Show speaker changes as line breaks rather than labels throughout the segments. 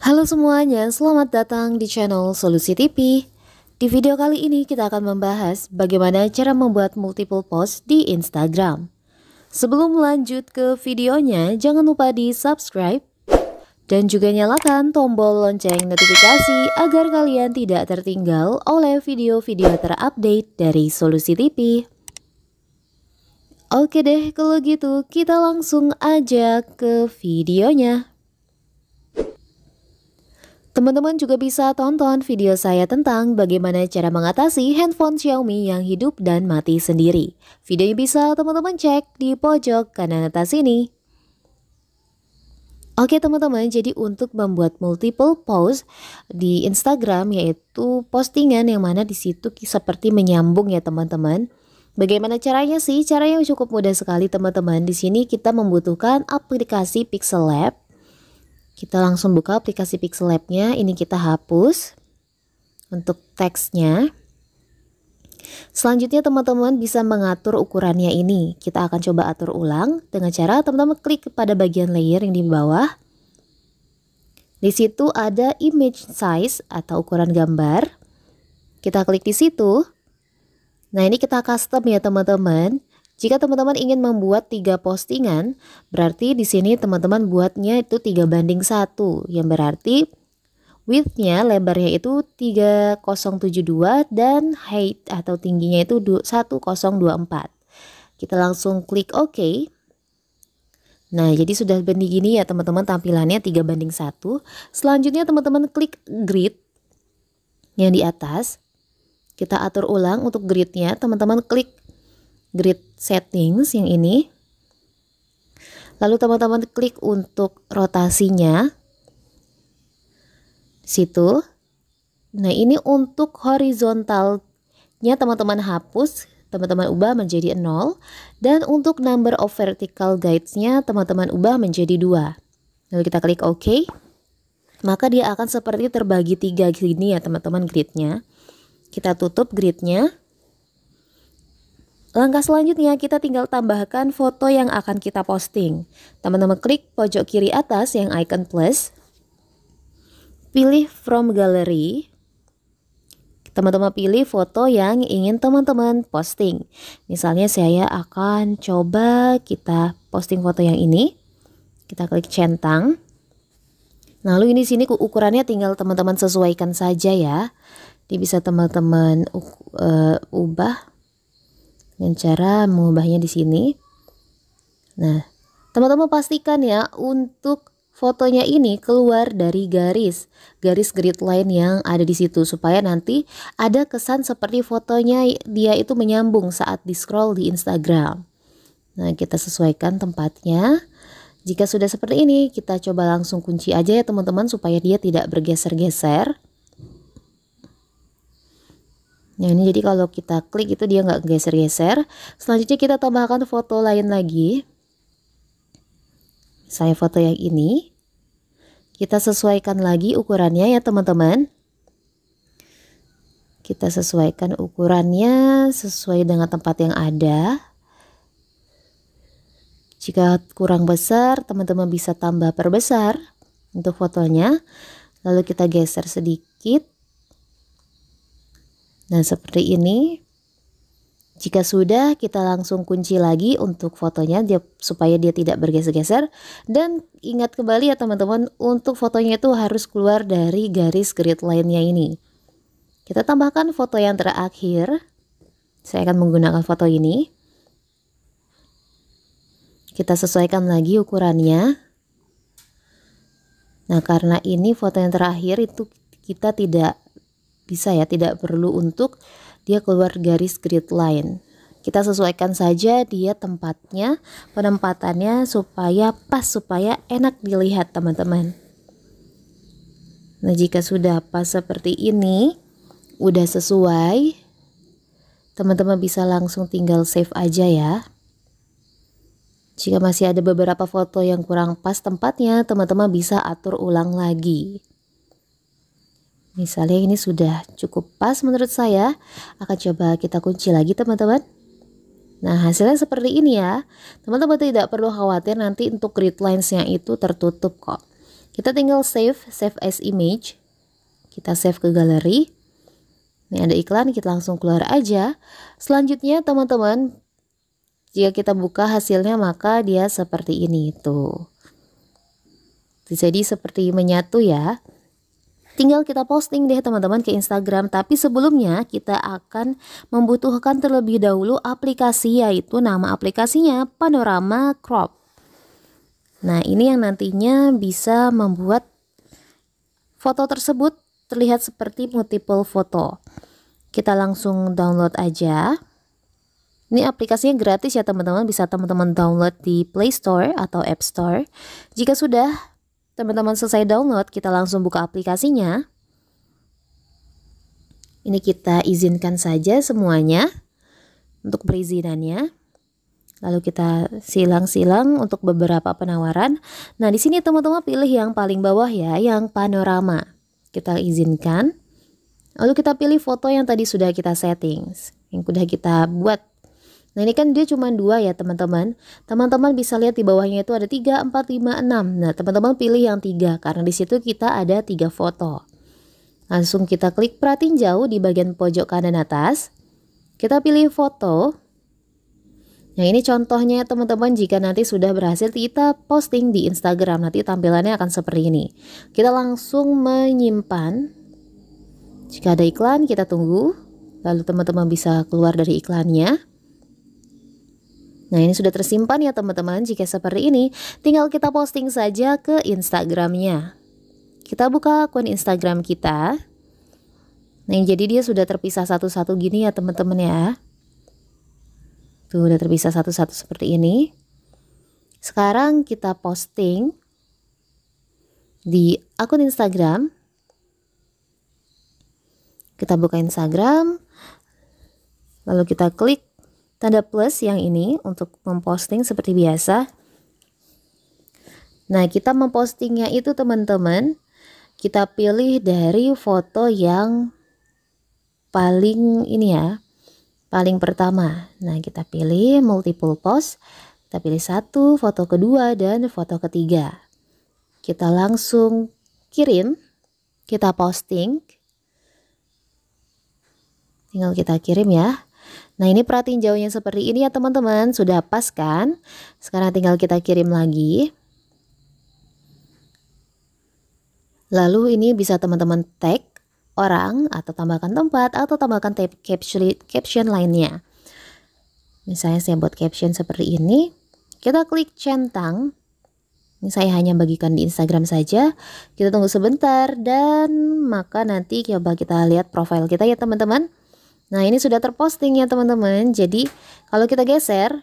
Halo semuanya, selamat datang di channel Solusi TV. Di video kali ini kita akan membahas bagaimana cara membuat multiple post di Instagram. Sebelum lanjut ke videonya, jangan lupa di subscribe dan juga nyalakan tombol lonceng notifikasi agar kalian tidak tertinggal oleh video-video terupdate dari Solusi TV. Oke deh, kalau gitu kita langsung aja ke videonya. Teman-teman juga bisa tonton video saya tentang bagaimana cara mengatasi handphone Xiaomi yang hidup dan mati sendiri. Video Videonya bisa teman-teman cek di pojok kanan atas ini. Oke teman-teman, jadi untuk membuat multiple post di Instagram yaitu postingan yang mana di situ seperti menyambung ya teman-teman. Bagaimana caranya sih? Caranya cukup mudah sekali teman-teman. Di sini kita membutuhkan aplikasi Pixel Lab kita langsung buka aplikasi Pixel Lab-nya. Ini kita hapus untuk teksnya. Selanjutnya teman-teman bisa mengatur ukurannya ini. Kita akan coba atur ulang dengan cara teman-teman klik pada bagian layer yang di bawah. Di situ ada image size atau ukuran gambar. Kita klik di situ. Nah ini kita custom ya teman-teman. Jika teman-teman ingin membuat tiga postingan, berarti di sini teman-teman buatnya itu tiga banding satu, yang berarti widthnya lebarnya itu 3072 dan height atau tingginya itu 1024. Kita langsung klik OK. Nah, jadi sudah banding gini ya teman-teman tampilannya tiga banding satu. Selanjutnya teman-teman klik grid yang di atas. Kita atur ulang untuk gridnya, teman-teman klik grid settings yang ini. Lalu teman-teman klik untuk rotasinya. Situ. Nah, ini untuk horizontalnya teman-teman hapus, teman-teman ubah menjadi 0 dan untuk number of vertical guides-nya teman-teman ubah menjadi 2. Lalu kita klik OK. Maka dia akan seperti terbagi tiga gini ya teman-teman gridnya. Kita tutup gridnya. Langkah selanjutnya kita tinggal tambahkan foto yang akan kita posting. Teman-teman klik pojok kiri atas yang icon plus. Pilih from gallery. Teman-teman pilih foto yang ingin teman-teman posting. Misalnya saya akan coba kita posting foto yang ini. Kita klik centang. Lalu ini sini ukurannya tinggal teman-teman sesuaikan saja ya. Ini bisa teman-teman uh, ubah dengan cara mengubahnya di sini. Nah, teman-teman pastikan ya untuk fotonya ini keluar dari garis, garis grid line yang ada di situ supaya nanti ada kesan seperti fotonya dia itu menyambung saat di scroll di Instagram. Nah, kita sesuaikan tempatnya. Jika sudah seperti ini, kita coba langsung kunci aja ya teman-teman supaya dia tidak bergeser-geser. Nah ini jadi kalau kita klik itu dia nggak geser-geser. Selanjutnya kita tambahkan foto lain lagi. Saya foto yang ini. Kita sesuaikan lagi ukurannya ya teman-teman. Kita sesuaikan ukurannya sesuai dengan tempat yang ada. Jika kurang besar, teman-teman bisa tambah perbesar untuk fotonya. Lalu kita geser sedikit Nah, seperti ini. Jika sudah, kita langsung kunci lagi untuk fotonya dia, supaya dia tidak bergeser-geser. Dan ingat kembali ya teman-teman, untuk fotonya itu harus keluar dari garis grid lainnya ini. Kita tambahkan foto yang terakhir. Saya akan menggunakan foto ini. Kita sesuaikan lagi ukurannya. Nah, karena ini foto yang terakhir itu kita tidak bisa ya tidak perlu untuk dia keluar garis grid line kita sesuaikan saja dia tempatnya penempatannya supaya pas supaya enak dilihat teman-teman nah jika sudah pas seperti ini udah sesuai teman-teman bisa langsung tinggal save aja ya jika masih ada beberapa foto yang kurang pas tempatnya teman-teman bisa atur ulang lagi Misalnya ini sudah cukup pas menurut saya, akan coba kita kunci lagi teman-teman. Nah hasilnya seperti ini ya, teman-teman tidak perlu khawatir nanti untuk grid lines-nya itu tertutup kok. Kita tinggal save, save as image, kita save ke galeri. Ini ada iklan, kita langsung keluar aja. Selanjutnya teman-teman, jika kita buka hasilnya maka dia seperti ini tuh. Jadi seperti menyatu ya. Tinggal kita posting deh teman-teman ke Instagram. Tapi sebelumnya kita akan membutuhkan terlebih dahulu aplikasi yaitu nama aplikasinya Panorama Crop. Nah, ini yang nantinya bisa membuat foto tersebut terlihat seperti multiple foto. Kita langsung download aja. Ini aplikasinya gratis ya teman-teman, bisa teman-teman download di Play Store atau App Store. Jika sudah, Teman-teman selesai download, kita langsung buka aplikasinya. Ini kita izinkan saja semuanya untuk perizinannya. Lalu kita silang-silang untuk beberapa penawaran. Nah, di sini teman-teman pilih yang paling bawah ya, yang panorama. Kita izinkan. Lalu kita pilih foto yang tadi sudah kita settings, yang sudah kita buat Nah ini kan dia cuma dua ya teman-teman. Teman-teman bisa lihat di bawahnya itu ada 3, 4, 5, 6. Nah teman-teman pilih yang 3 karena di situ kita ada 3 foto. Langsung kita klik perhatiin jauh di bagian pojok kanan atas. Kita pilih foto. Nah ini contohnya teman-teman jika nanti sudah berhasil kita posting di Instagram. Nanti tampilannya akan seperti ini. Kita langsung menyimpan. Jika ada iklan kita tunggu. Lalu teman-teman bisa keluar dari iklannya. Nah ini sudah tersimpan ya teman-teman Jika seperti ini tinggal kita posting saja ke Instagramnya Kita buka akun Instagram kita Nah jadi dia sudah terpisah satu-satu gini ya teman-teman ya Tuh udah terpisah satu-satu seperti ini Sekarang kita posting di akun Instagram Kita buka Instagram Lalu kita klik Tanda plus yang ini untuk memposting seperti biasa. Nah, kita mempostingnya itu teman-teman, kita pilih dari foto yang paling ini ya, paling pertama. Nah, kita pilih multiple post, kita pilih satu, foto kedua, dan foto ketiga. Kita langsung kirim, kita posting, tinggal kita kirim ya. Nah ini perhatiin jauhnya seperti ini ya teman-teman. Sudah pas kan? Sekarang tinggal kita kirim lagi. Lalu ini bisa teman-teman tag orang atau tambahkan tempat atau tambahkan tab caption, caption lainnya. Misalnya saya buat caption seperti ini. Kita klik centang. Ini saya hanya bagikan di Instagram saja. Kita tunggu sebentar dan maka nanti coba kita lihat profil kita ya teman-teman. Nah ini sudah terposting ya teman-teman. Jadi kalau kita geser,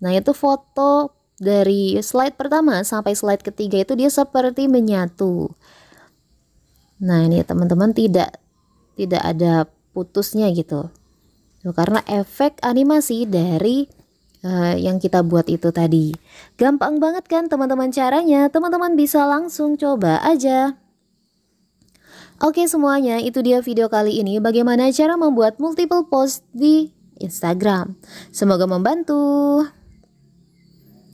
nah itu foto dari slide pertama sampai slide ketiga itu dia seperti menyatu. Nah ini ya, teman-teman tidak tidak ada putusnya gitu. Karena efek animasi dari uh, yang kita buat itu tadi. Gampang banget kan teman-teman caranya? Teman-teman bisa langsung coba aja. Oke semuanya, itu dia video kali ini bagaimana cara membuat multiple post di Instagram. Semoga membantu.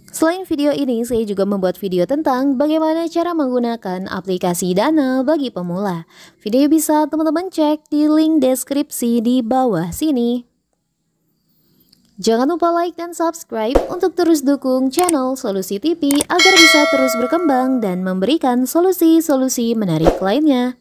Selain video ini, saya juga membuat video tentang bagaimana cara menggunakan aplikasi Dana bagi pemula. Video bisa teman-teman cek di link deskripsi di bawah sini. Jangan lupa like dan subscribe untuk terus dukung channel Solusi TV agar bisa terus berkembang dan memberikan solusi-solusi menarik lainnya.